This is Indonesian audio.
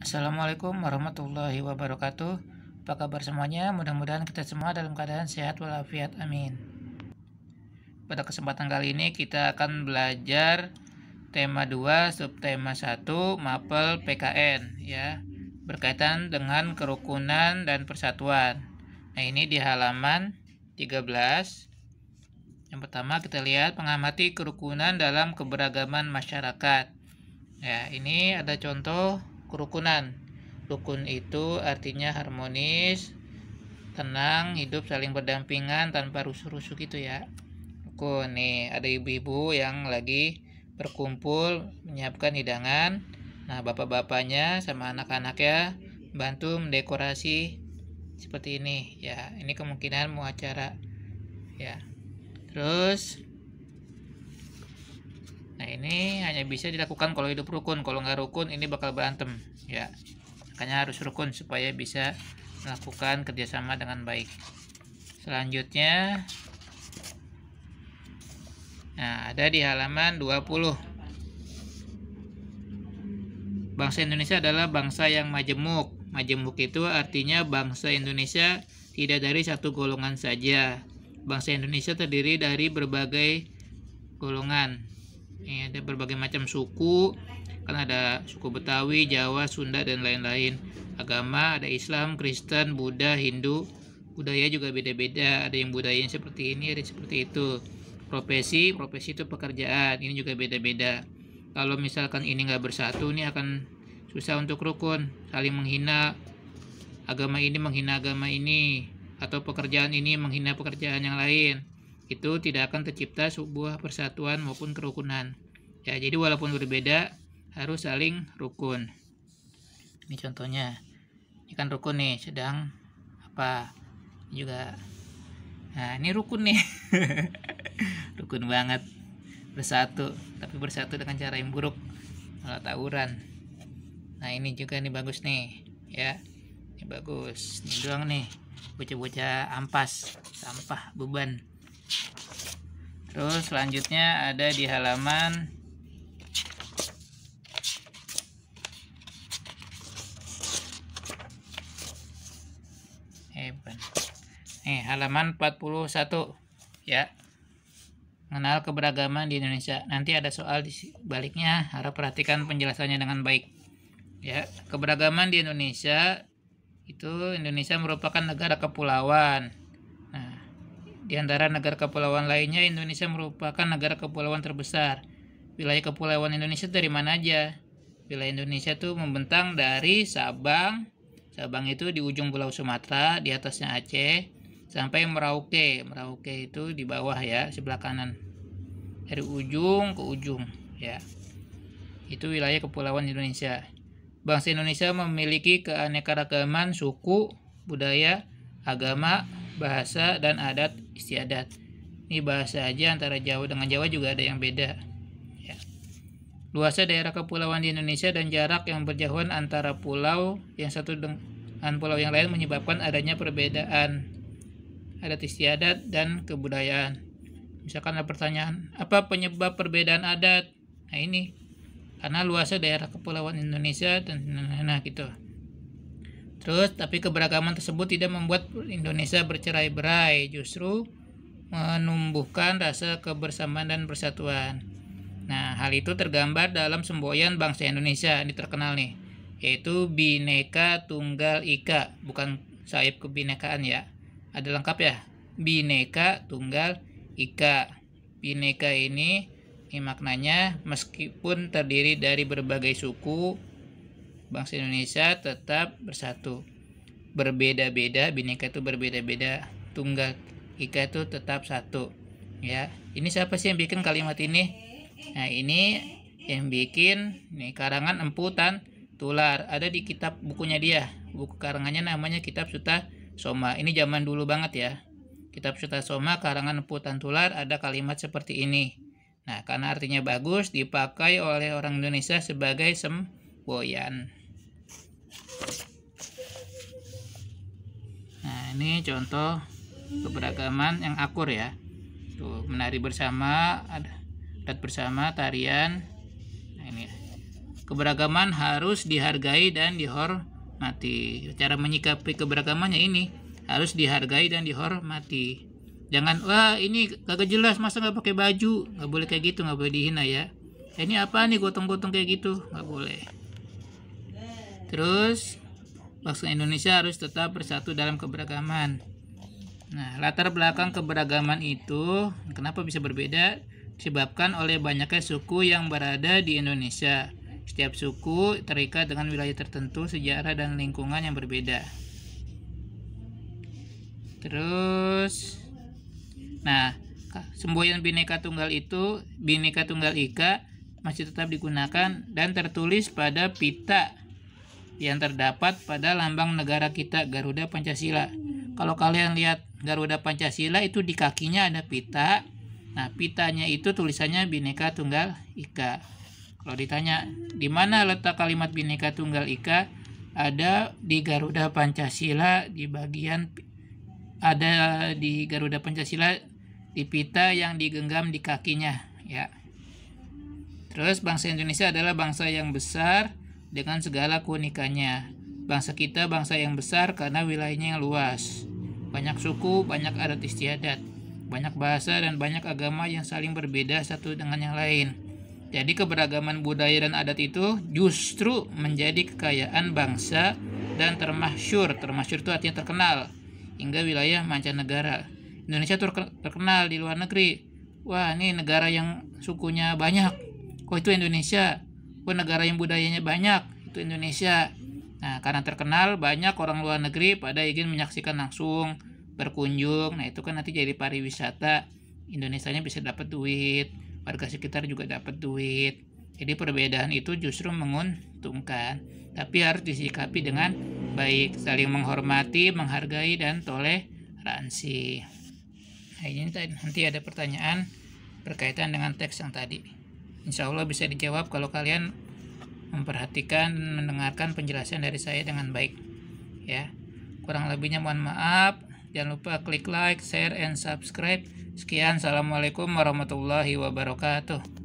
Assalamualaikum warahmatullahi wabarakatuh. Apa kabar semuanya? Mudah-mudahan kita semua dalam keadaan sehat walafiat. Amin. Pada kesempatan kali ini kita akan belajar tema 2 subtema 1 mapel PKN ya, berkaitan dengan kerukunan dan persatuan. Nah, ini di halaman 13. Yang pertama kita lihat mengamati kerukunan dalam keberagaman masyarakat. Ya, ini ada contoh kerukunan. Rukun itu artinya harmonis, tenang, hidup saling berdampingan tanpa rusuh-rusuh gitu ya. Rukun nih, ada ibu-ibu yang lagi berkumpul menyiapkan hidangan. Nah, bapak-bapaknya sama anak-anaknya bantu mendekorasi seperti ini ya. Ini kemungkinan mau acara ya. Terus ini hanya bisa dilakukan kalau hidup rukun. Kalau nggak rukun, ini bakal berantem. Ya, makanya harus rukun supaya bisa melakukan kerjasama dengan baik. Selanjutnya, nah ada di halaman 20. Bangsa Indonesia adalah bangsa yang majemuk. Majemuk itu artinya bangsa Indonesia tidak dari satu golongan saja. Bangsa Indonesia terdiri dari berbagai golongan ya, ada berbagai macam suku kan ada suku Betawi, Jawa, Sunda dan lain-lain agama ada Islam, Kristen, Buddha, Hindu budaya juga beda-beda ada yang budaya yang seperti ini ada yang seperti itu profesi profesi itu pekerjaan ini juga beda-beda kalau misalkan ini nggak bersatu ini akan susah untuk rukun saling menghina agama ini menghina agama ini atau pekerjaan ini menghina pekerjaan yang lain itu tidak akan tercipta sebuah persatuan maupun kerukunan. Ya, jadi walaupun berbeda harus saling rukun. Ini contohnya. Ini kan rukun nih, sedang apa? Ini juga Nah, ini rukun nih. rukun banget. Bersatu, tapi bersatu dengan cara yang buruk. Malah tawuran. Nah, ini juga nih bagus nih, ya. Ini bagus. Ini doang nih. Bocah-bocah ampas, sampah, beban. Terus selanjutnya ada di halaman eh halaman 41 ya. Mengenal keberagaman di Indonesia. Nanti ada soal di baliknya, harap perhatikan penjelasannya dengan baik. Ya, keberagaman di Indonesia itu Indonesia merupakan negara kepulauan di antara negara kepulauan lainnya, Indonesia merupakan negara kepulauan terbesar. Wilayah kepulauan Indonesia dari mana aja? Wilayah Indonesia itu membentang dari Sabang, Sabang itu di ujung pulau Sumatera, di atasnya Aceh, sampai Merauke. Merauke itu di bawah ya, sebelah kanan. Dari ujung ke ujung ya. Itu wilayah kepulauan Indonesia. Bangsa Indonesia memiliki keanekaragaman suku, budaya, agama, bahasa, dan adat istiadat. Ini bahasa aja antara Jawa dengan Jawa juga ada yang beda. Ya. Luasnya daerah kepulauan di Indonesia dan jarak yang berjauhan antara pulau yang satu dengan pulau yang lain menyebabkan adanya perbedaan adat istiadat dan kebudayaan. Misalkan ada pertanyaan, apa penyebab perbedaan adat? Nah ini, karena luasnya daerah kepulauan Indonesia dan nah, nah gitu. Terus, tapi keberagaman tersebut tidak membuat Indonesia bercerai-berai, justru menumbuhkan rasa kebersamaan dan persatuan. Nah, hal itu tergambar dalam semboyan bangsa Indonesia ini terkenal nih, yaitu bineka Tunggal Ika, bukan sayap kebinekaan ya. Ada lengkap ya? bineka Tunggal Ika. Bineka ini, ini maknanya meskipun terdiri dari berbagai suku, bangsa Indonesia tetap bersatu. Berbeda-beda, bineka itu berbeda-beda, tunggal ika itu tetap satu. Ya, ini siapa sih yang bikin kalimat ini? Nah, ini yang bikin nih karangan Emputan Tular. Ada di kitab bukunya dia. Buku karangannya namanya Kitab Suta Soma. Ini zaman dulu banget ya. Kitab Suta Soma karangan Emputan Tular ada kalimat seperti ini. Nah, karena artinya bagus dipakai oleh orang Indonesia sebagai semboyan. Nah, ini contoh keberagaman yang akur ya tuh menari bersama adat bersama tarian nah, ini ya. keberagaman harus dihargai dan dihormati cara menyikapi keberagamannya ini harus dihargai dan dihormati jangan wah ini kagak jelas masa nggak pakai baju nggak boleh kayak gitu nggak boleh dihina ya eh, ini apa nih gotong-gotong kayak gitu nggak boleh terus bangsa Indonesia harus tetap bersatu dalam keberagaman. Nah, latar belakang keberagaman itu kenapa bisa berbeda? Disebabkan oleh banyaknya suku yang berada di Indonesia. Setiap suku terikat dengan wilayah tertentu, sejarah, dan lingkungan yang berbeda. Terus, nah, semboyan Bhinneka Tunggal itu, Bhinneka Tunggal Ika masih tetap digunakan dan tertulis pada pita yang terdapat pada lambang negara kita Garuda Pancasila. Kalau kalian lihat Garuda Pancasila itu di kakinya ada pita. Nah, pitanya itu tulisannya Bhinneka Tunggal Ika. Kalau ditanya di mana letak kalimat Bhinneka Tunggal Ika? Ada di Garuda Pancasila di bagian ada di Garuda Pancasila di pita yang digenggam di kakinya ya. Terus bangsa Indonesia adalah bangsa yang besar, dengan segala keunikannya. Bangsa kita bangsa yang besar karena wilayahnya yang luas. Banyak suku, banyak adat istiadat, banyak bahasa dan banyak agama yang saling berbeda satu dengan yang lain. Jadi keberagaman budaya dan adat itu justru menjadi kekayaan bangsa dan termasyur. Termasyur itu artinya terkenal hingga wilayah mancanegara. Indonesia terkenal di luar negeri. Wah, ini negara yang sukunya banyak. Kok itu Indonesia? negara yang budayanya banyak itu Indonesia nah karena terkenal banyak orang luar negeri pada ingin menyaksikan langsung berkunjung nah itu kan nanti jadi pariwisata Indonesia nya bisa dapat duit warga sekitar juga dapat duit jadi perbedaan itu justru menguntungkan tapi harus disikapi dengan baik saling menghormati menghargai dan toleransi nah ini nanti ada pertanyaan berkaitan dengan teks yang tadi Insya Allah bisa dijawab kalau kalian memperhatikan, mendengarkan penjelasan dari saya dengan baik. Ya, kurang lebihnya mohon maaf. Jangan lupa klik like, share, and subscribe. Sekian, assalamualaikum warahmatullahi wabarakatuh.